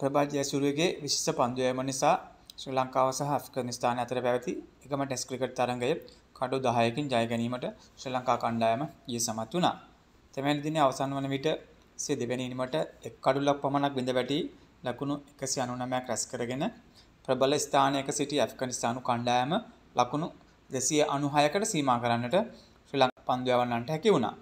ප්‍රභාත් ජයසූරියගේ විශේෂ පන්දුයම නිසා ශ්‍රී ලංකාව සහ අෆ්ගනිස්තාන අතර පැවති එකම ටෙස් ක්‍රිකට් තරඟය කඩු 10කින් ජය ගැනීමට ශ්‍රී ලංකා කණ්ඩායම ඊයේ සමත් වුණා. තැමැනි දිනේ අවසන් වන විට සිය දෙවැනි ඉනිමට එක් කඩුලක් පමණක් බිඳ වැටි ලකුණු 199ක් රැස් කරගෙන ප්‍රබල ස්ථානයක සිටි ඇෆ්ගනිස්තානු කණ්ඩායම ලකුණු 296කට සීමා කරන්නට ශ්‍රී ලංකා පන්දුවවන්නන්ට හැකි වුණා.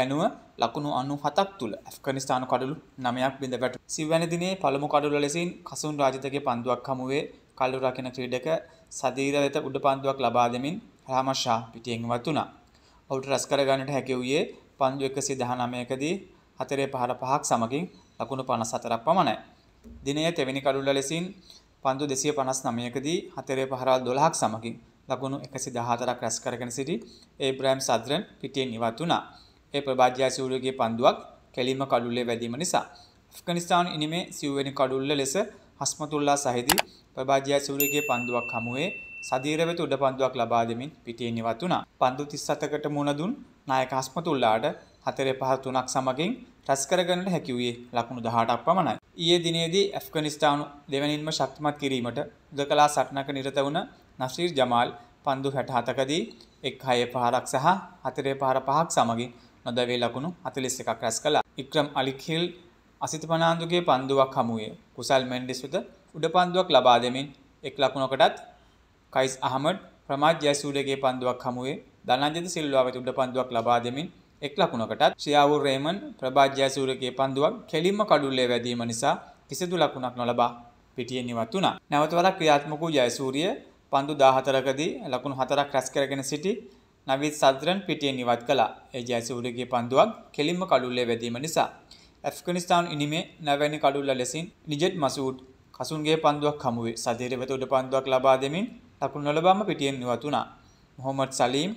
යනුව ලකුණු අනු හතක් තුළ ඇෆ්කනිස්ථාන කඩලු නමයක් බිඳ වැට සිවැනිදිනේ පළමු කඩුල ලෙසින් කසුන් රාජතගේ පන්දුවක් හමුවේ කල්ලු රකින ක්‍රීඩක සදීර වෙත උඩ පන්දුවක් ලබා දෙමින් රාමශා පිටියෙන්වත් වුණා. ඔවුට රැස් කරගන්නට හැකිවූයේ පන්දු එකසි දහනමයකදී හතරේ පහර පහක් සමගින් ලකුණු පනස් හතරක් පමණයි. දිනය තෙවැනි කඩුල්ල ලෙසින් පන්දු දෙසිය පනස් නමයකදී හතරේ පහරල් දොළහක් සමගින් ලකුණු එකසි දහතරක් රැස් කරගෙන සිටි ඒ බ්‍රෑම් සද්‍රන් පිටියෙන් නිවත් වනා. ඒ ප්‍රභාජ්‍යාසිවරුගේ පන්දුවක් කෙලිම කඩුල්ලේ වැදීම නිසා. ෆ්ගනිස්ාන් ඉනිමේ සිව්වෙනි කඩුල්ල ලෙස හස්මතුල්ලා සහිදි ප්‍රභාජ්‍යාසිවරුගේ පන්දුවක් හමුවේ සදීරවෙත උඩ පන්දුවක් ලබා දෙමින් පිටිය නිවත් වුණා. පන්දු 37කට මුණ දුන් නායක හස්මතුල්ලාට 4.53ක් සමගින් රැස් කරගන්නට හැකි වූයේ ලකුණු 18ක් පමණයි. ඊයේ දිනේදී ඇෆ්ගනිස්තානු දෙවැනින්ම ශක්තිමත් කිරීමට උදකලා සටනක නිරත වුණ නසීර් ජමාල් පන්දු 67කදී 1.6 පහරක් සහ 4.5ක් සමගින් නොදැවේ ලකුණු අතිලිස් එකක් රැස් කලා ඉක්‍රම් අලික්හිල් අසිත පනාන්දුගේ පන්දුවක් හමුවේ කුසල් මෙන්ඩිස් වෙත උඩ පන්දුවක් ලබා දෙමින් එක් ලකුණකටත් කයිස් අහමට ප්‍රමාජ් ජයසූඩගේ පන්දුවක් හමුවේ දනජත සිල්වා වෙත උඩ පන්දුවක් ලබා දෙමින් එක් ලකුණකටත් ශ්‍රියාවුර් රේමන් ප්‍රභාජ් ජයසූරගේ පන්දුවක් කෙලින්ම කඩුල්ලේ වැදීම නිසා කිසිදු ලකුණක් නොලබා පිටියෙන් ඉවත් වුණා. නැවත වරක් ක්‍රියාත්මක වූ ජයසූරිය පන්දු 14කදී ලකුණු 4ක් රැස් කරගෙන සිටි නවිත් සදරන් පිටියෙන් ඉවත් කලා ඒ ජයසූරගේ පන්දුවක් කෙලින්ම කඩුල්ලේ වැදීම නිසා. ඇෆ්ගනිස්ාන් ඉනිමේ නැවැනි කඩුල්ල ලෙසින් නිජෙට් මසූට් කසුන්ගේ පන්දුවක් හමුවේ සදීර වෙත උඩ පන්දුවක් ලබා දෙමින් තකුණ නොලබාම පිටියෙන් නිවතුනා. මොහොමට සලීම්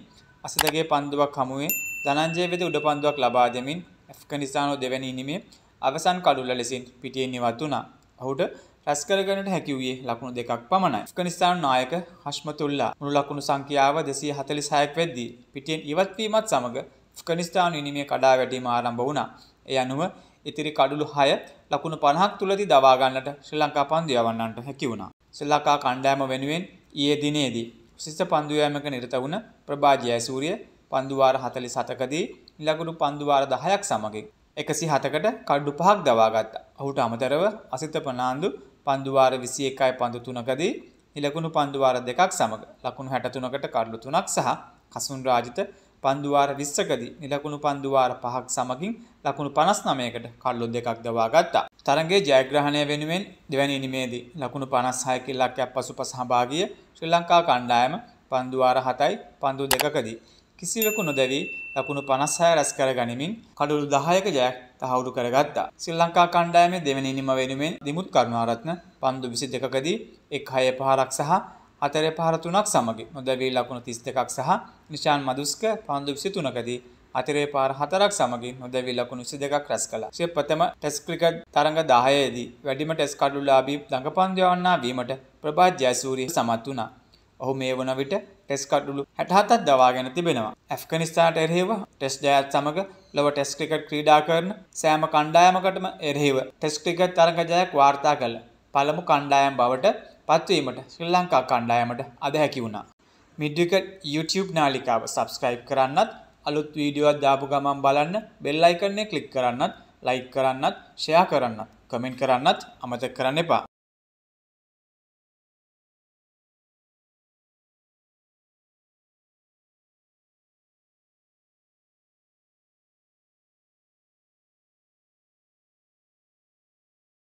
අසදගේ පන්දුවක් හමුවේ දනන්ජය වෙත උඩ පන්දුවක් ලබා දෙමින් ඇෆ්ගනිස්ානෝ දෙවැනි ඉනිමේ අවසන් කඩුල්ල ලෙසින් පිටියෙන් නිවත් වුණා. ඔහුට රැස්කරගනට හැකිවේ ලකුණු දෙකක් පමණයි. ෆ්කනිස්ථාන නායක හශ්මතුල්ලා මුළු ලකුණු සංඛ්‍යාව දෙසී හතලි සයක් වෙද්දී පිටියෙන් ඉවත්වීමත් සමඟ ෆ්කනිස්ථාන ඉනිමේ කඩා වැඩීම ආරම්භ වුණා. එය අනුව ඉතිරි කඩුළු හය ලකුණු පණහක් තුළති දවාගන්නට ශ්‍රී ලංකා පන්දියවන්නට හැකි වුණා. ශ්‍රී ලංකා කණ්ඩෑම වෙනුවෙන් ඒ දිනේදී. සිස්ස පන්දුවෑමක නිරත වුණ ප්‍රභාජය සූරිය පන්දුවාර හතලි සතකදී ලකුණු පන්දුවාර දහයක් සමගින්. එකසි හතකට කඩ්ඩු පහක් දවාගත්. ඔහුට අමතරව අසිත පනාන්දු පන්දුවාර විසි එකයි පඳු තුනකදී ඉලකුණු පන්දුවාර දෙකක් සමඟ ලකුණු හැටතුනකට කඩලු තුනක් සහ කසුන් රාජිත පන්දුවාර විස්සකදී නිලකුණු පන්දුවාර පහක් සමගින් ලකුණු පනස් නමයකට කල්ලු දෙකක් දවා ගත්තා. තරගේ ජයග්‍රහණය වෙනුවෙන් දෙවැනි නිමේදී ලකුණු පනස් හයකිල්ලක්යක් පසු පසහභාගිය ශ්‍රී ලංකා කණ්ඩායම පන්දුවාර හතයි පන්දු දෙකකදී. කිසිවෙකු නොදැවී ලකුණු පනස්හය රැස් කර ගනිමින් කඩුළු දහයක ජයක් තහවුරු කරගත්තා. සිල් ලංකා කණ්ඩායමේ දෙවැනි නිම වෙනුවෙන් දිමුත් කරුණාරත්න පන්දු විසි දෙකදී එක් හය පහරක් සහ අතරය පහරතුනක් සමග නොදැවී ලකුණු තිස් දෙකක් සහ නිශාන් මදුස්ක පන්දු විසි තුනකදී අතරේ පාර හතරක් සමගින් නොදැවි ලකුණු විසි දෙකක් රැස් කළා. සිය ප්‍රථම ටෙස් ක්‍රිකට් තරඟ 10 දී වැඩිම ටෙස් කඩුලාභී ළඟ පන්දු යවන්නා වීමට ප්‍රභාත් ජයසූරිය සමත් වුණා. ඔහු මේ වන විට ටෙස් කඩුළු හැටහතත් දවාගෙන තිබෙනවා. ඇෆ්කනිස්ථාට එරෙහිව ටෙස් ජයත් සමඟ ලොව ටෙස් ක්‍රිකට් ක්‍රීඩා කරන සෑම කණ්ඩායමකටම එරෙහිව ටෙස් ක්‍රිකට් තරඟජයක් වාර්තා කළ පළමු කණ්ඩායම් බවට පත්වීමට ශ්‍රී ලංකා කණ්ඩායමට අද හැකි වුණා. මිඩ්ිකට YouTube නාලිකාව සබස්ක්‍රයිබ් කරන්නත් අලුත් වීඩියුවත් දාපු ගමන් බලන්න බෙල්ලයිකන්නේ කලික් කරන්නත් ලයි කරන්නත් ෂයා කරන්න කමෙන්ට් කරන්නත් අමතක් කරන්න එපා